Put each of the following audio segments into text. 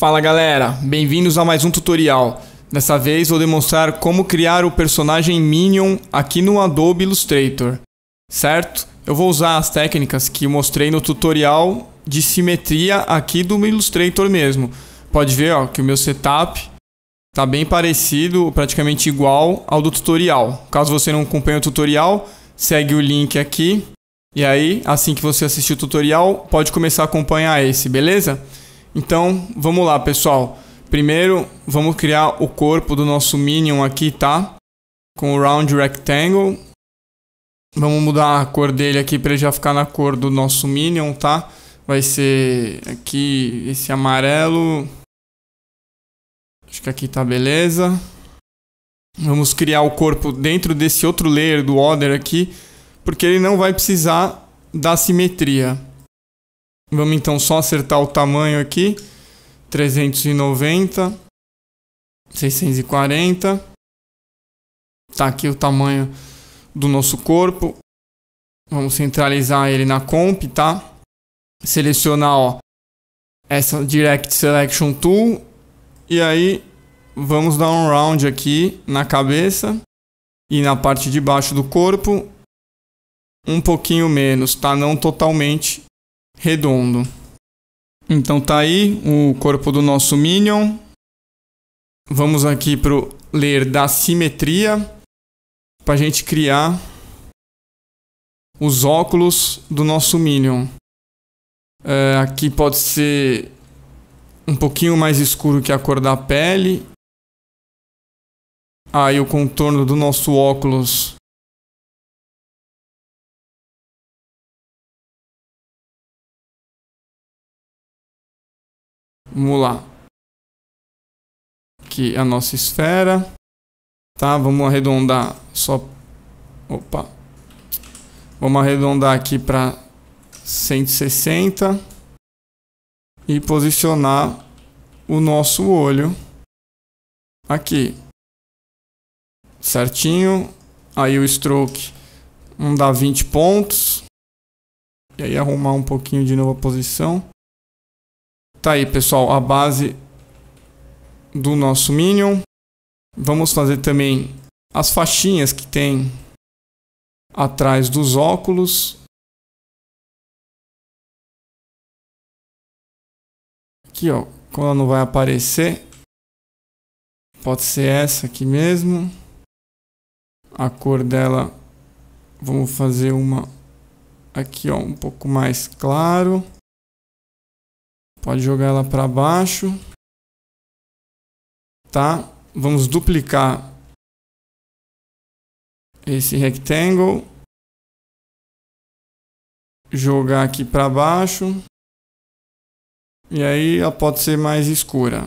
Fala galera, bem-vindos a mais um tutorial. Dessa vez vou demonstrar como criar o personagem Minion aqui no Adobe Illustrator, certo? Eu vou usar as técnicas que mostrei no tutorial de simetria aqui do Illustrator mesmo. Pode ver ó, que o meu setup está bem parecido, praticamente igual ao do tutorial. Caso você não acompanhe o tutorial, segue o link aqui. E aí, assim que você assistir o tutorial, pode começar a acompanhar esse, beleza? Então, vamos lá, pessoal. Primeiro, vamos criar o corpo do nosso Minion aqui, tá? Com o Round Rectangle. Vamos mudar a cor dele aqui para ele já ficar na cor do nosso Minion, tá? Vai ser aqui esse amarelo. Acho que aqui tá beleza. Vamos criar o corpo dentro desse outro layer do Other aqui, porque ele não vai precisar da simetria. Vamos então só acertar o tamanho aqui. 390. 640. Tá aqui o tamanho do nosso corpo. Vamos centralizar ele na comp, tá? Selecionar, ó, essa Direct Selection Tool. E aí, vamos dar um round aqui na cabeça e na parte de baixo do corpo. Um pouquinho menos, tá? Não totalmente redondo. Então tá aí o corpo do nosso Minion. Vamos aqui o ler da simetria para a gente criar os óculos do nosso Minion. É, aqui pode ser um pouquinho mais escuro que a cor da pele. Aí ah, o contorno do nosso óculos Vamos lá. Aqui é a nossa esfera. Tá, vamos arredondar só... Opa. Vamos arredondar aqui para 160. E posicionar o nosso olho aqui. Certinho. Aí o stroke não dá 20 pontos. E aí arrumar um pouquinho de novo a posição. Tá aí, pessoal, a base do nosso Minion. Vamos fazer também as faixinhas que tem atrás dos óculos. Aqui, ó, como ela não vai aparecer, pode ser essa aqui mesmo. A cor dela, vamos fazer uma aqui, ó, um pouco mais claro. Pode jogar ela para baixo. Tá? Vamos duplicar esse rectangle. Jogar aqui para baixo. E aí ela pode ser mais escura.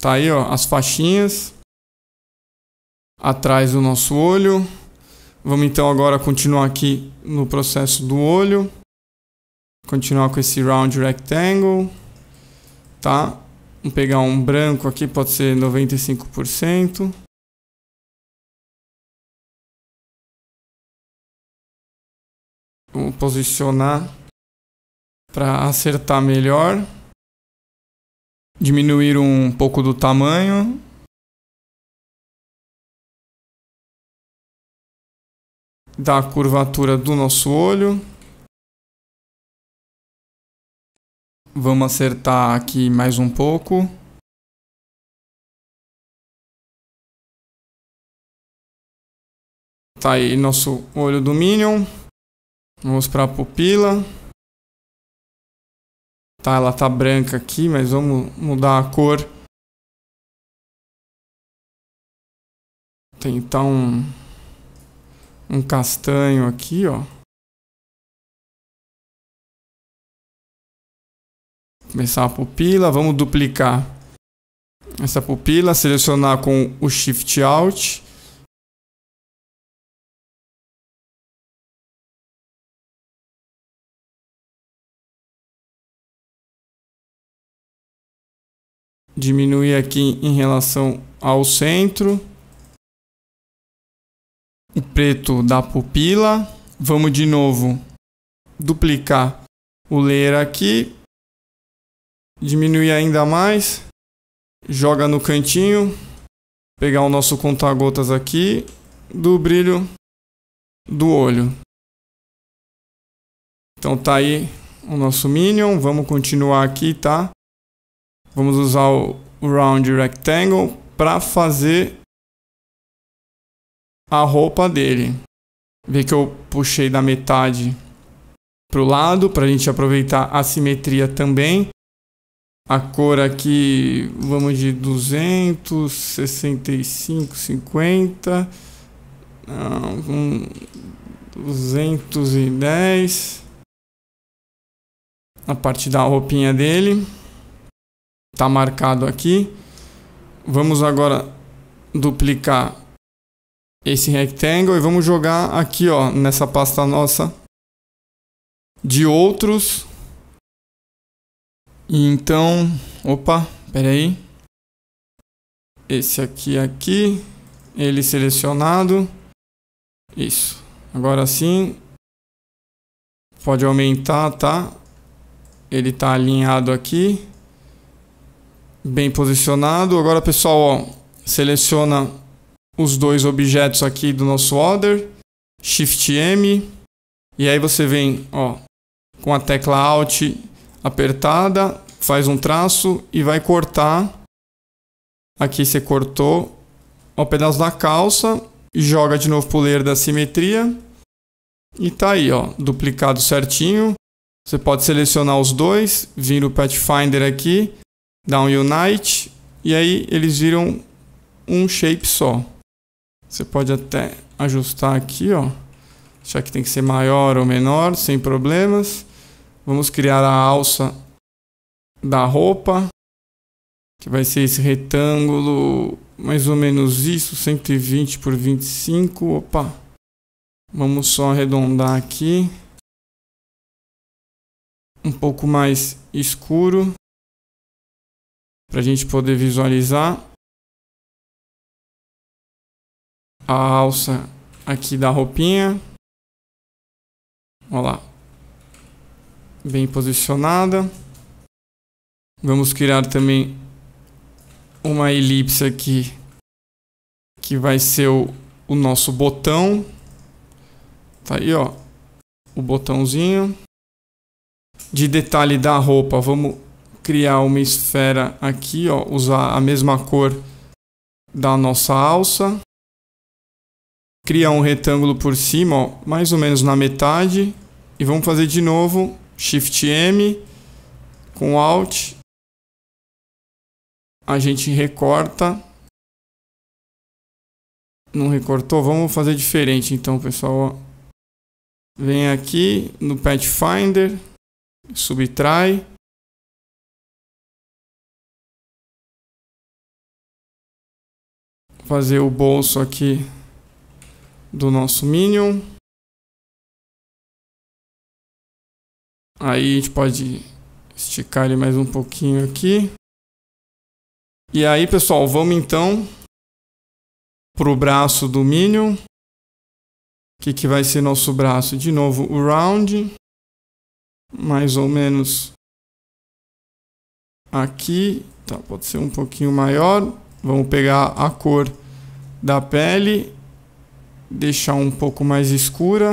Tá aí, ó, as faixinhas atrás do nosso olho. Vamos então agora continuar aqui no processo do olho. Continuar com esse round rectangle, tá? Vamos pegar um branco aqui, pode ser 95%. Vou posicionar para acertar melhor. Diminuir um pouco do tamanho. Da curvatura do nosso olho. Vamos acertar aqui mais um pouco. Tá aí nosso olho do Minion. Vamos para a pupila. Tá, ela tá branca aqui, mas vamos mudar a cor. Tentar um um castanho aqui, ó. começar a pupila, vamos duplicar essa pupila, selecionar com o Shift Alt. Diminuir aqui em relação ao centro. O preto da pupila. Vamos de novo duplicar o layer aqui Diminuir ainda mais. Joga no cantinho. Pegar o nosso conta-gotas aqui do brilho do olho. Então tá aí o nosso Minion. Vamos continuar aqui, tá? Vamos usar o Round Rectangle para fazer a roupa dele. Vê que eu puxei da metade para o lado, para a gente aproveitar a simetria também. A cor aqui, vamos de 265, 50. Não, um, 210. A parte da roupinha dele. Tá marcado aqui. Vamos agora duplicar esse rectangle e vamos jogar aqui, ó, nessa pasta nossa de outros e então, opa, peraí. Esse aqui, é aqui, ele selecionado. Isso. Agora sim, pode aumentar, tá? Ele tá alinhado aqui, bem posicionado. Agora, pessoal, ó, seleciona os dois objetos aqui do nosso order, Shift M, e aí você vem, ó, com a tecla Alt apertada, faz um traço e vai cortar. Aqui você cortou o um pedaço da calça, joga de novo para o layer da simetria. E tá aí, ó, duplicado certinho. Você pode selecionar os dois, vir no Pathfinder aqui, dá um Unite, e aí eles viram um shape só. Você pode até ajustar aqui, ó. Achar que tem que ser maior ou menor, sem problemas. Vamos criar a alça da roupa, que vai ser esse retângulo, mais ou menos isso, 120 por 25, opa. Vamos só arredondar aqui. Um pouco mais escuro, para a gente poder visualizar. A alça aqui da roupinha. Olha lá. Bem posicionada. Vamos criar também uma elipse aqui que vai ser o, o nosso botão. Tá aí, ó. O botãozinho. De detalhe da roupa, vamos criar uma esfera aqui, ó, usar a mesma cor da nossa alça. Criar um retângulo por cima, ó, mais ou menos na metade. E vamos fazer de novo, Shift M com Alt a gente recorta. Não recortou? Vamos fazer diferente então, pessoal. Vem aqui no Pathfinder, subtrai. Fazer o bolso aqui do nosso Minion. Aí a gente pode esticar ele mais um pouquinho aqui. E aí, pessoal, vamos então para o braço do Minion. O que, que vai ser nosso braço? De novo, o round. Mais ou menos aqui. Tá, pode ser um pouquinho maior. Vamos pegar a cor da pele. Deixar um pouco mais escura.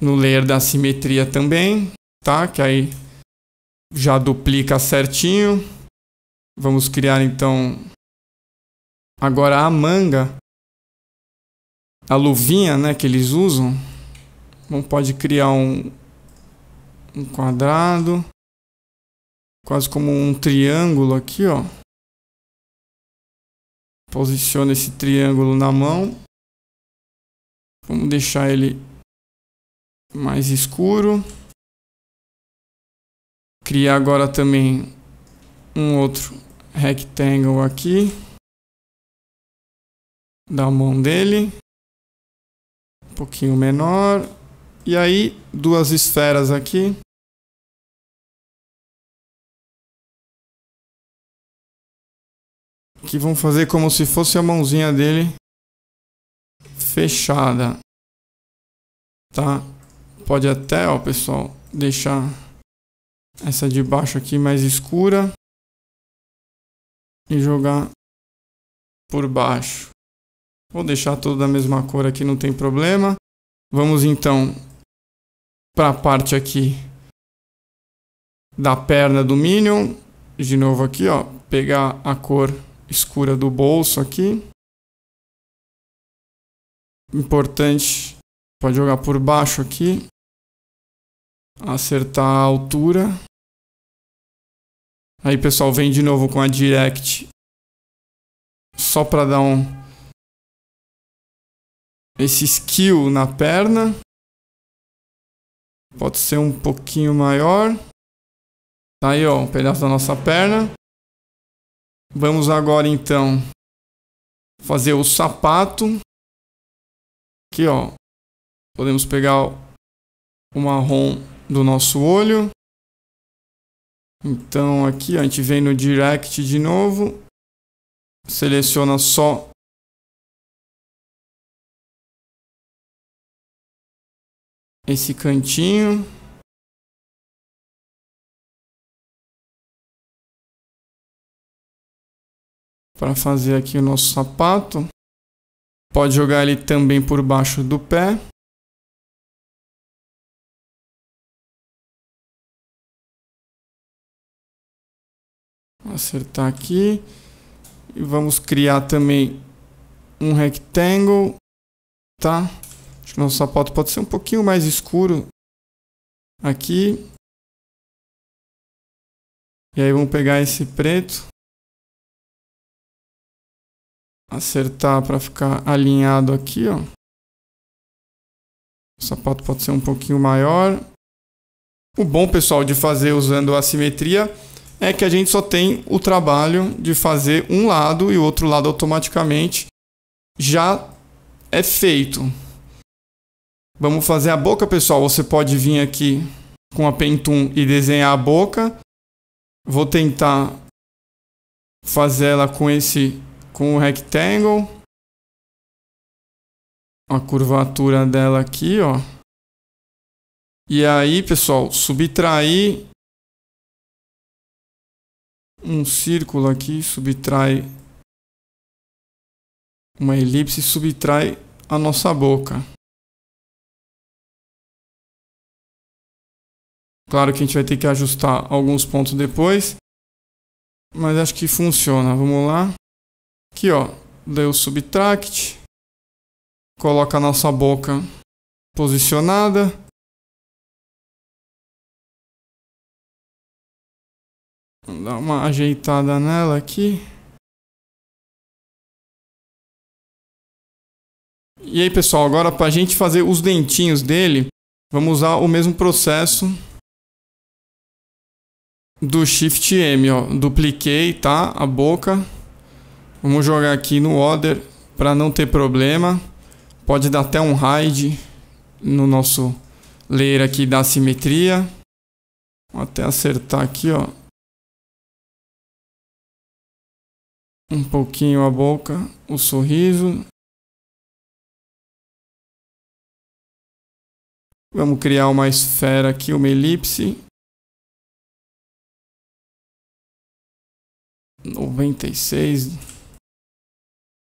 No layer da simetria também. Tá? Que aí já duplica certinho. Vamos criar então agora a manga, a luvinha né, que eles usam. vamos pode criar um, um quadrado, quase como um triângulo aqui, ó. Posiciona esse triângulo na mão. Vamos deixar ele mais escuro. Criar agora também um outro rectangle aqui. Dá mão dele. Um pouquinho menor. E aí, duas esferas aqui. Que vão fazer como se fosse a mãozinha dele fechada. Tá? Pode até, ó, pessoal, deixar essa de baixo aqui mais escura e jogar por baixo. Vou deixar tudo da mesma cor aqui, não tem problema. Vamos então para a parte aqui da perna do Minion. De novo aqui, ó, pegar a cor escura do bolso aqui. Importante, pode jogar por baixo aqui. Acertar a altura. Aí, pessoal, vem de novo com a Direct. Só para dar um... Esse skill na perna. Pode ser um pouquinho maior. Tá aí, ó, um pedaço da nossa perna. Vamos agora, então, fazer o sapato. Aqui, ó. Podemos pegar o marrom do nosso olho. Então aqui a gente vem no Direct de novo, seleciona só esse cantinho. Para fazer aqui o nosso sapato. Pode jogar ele também por baixo do pé. acertar aqui. E vamos criar também um rectangle, tá? Acho que nosso sapato pode ser um pouquinho mais escuro aqui. E aí vamos pegar esse preto. Acertar para ficar alinhado aqui, ó. O sapato pode ser um pouquinho maior. O bom, pessoal, de fazer usando a simetria é que a gente só tem o trabalho de fazer um lado e o outro lado automaticamente já é feito. Vamos fazer a boca, pessoal. Você pode vir aqui com a pentum e desenhar a boca. Vou tentar fazer ela com esse com o rectangle. A curvatura dela aqui, ó. E aí, pessoal, subtrair um círculo aqui, subtrai uma elipse, subtrai a nossa boca. Claro que a gente vai ter que ajustar alguns pontos depois, mas acho que funciona. Vamos lá. Aqui, ó, deu subtract. Coloca a nossa boca posicionada dar uma ajeitada nela aqui. E aí, pessoal, agora para a gente fazer os dentinhos dele, vamos usar o mesmo processo do Shift M, ó. Dupliquei, tá? A boca. Vamos jogar aqui no Order para não ter problema. Pode dar até um hide no nosso layer aqui da simetria. Vou até acertar aqui, ó. um pouquinho a boca, o sorriso. Vamos criar uma esfera aqui, uma elipse. 96.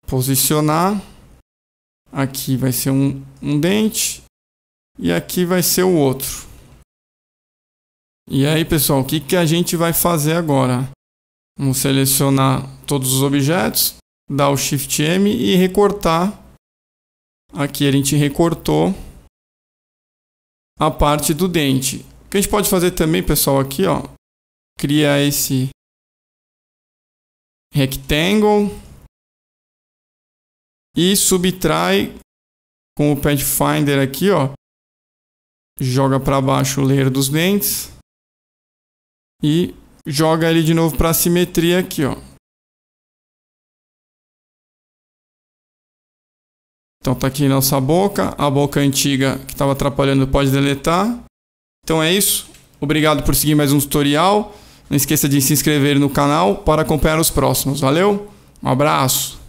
Posicionar. Aqui vai ser um, um dente. E aqui vai ser o outro. E aí, pessoal, o que, que a gente vai fazer agora? Vamos selecionar todos os objetos, dar o Shift M e recortar. Aqui a gente recortou a parte do dente. O que a gente pode fazer também, pessoal, aqui, ó, cria esse rectangle e subtrai com o Pathfinder aqui, ó, joga para baixo o layer dos dentes e joga ele de novo para a simetria aqui, ó. Então tá aqui nossa boca, a boca antiga que estava atrapalhando pode deletar. Então é isso. Obrigado por seguir mais um tutorial. Não esqueça de se inscrever no canal para acompanhar os próximos. Valeu, um abraço.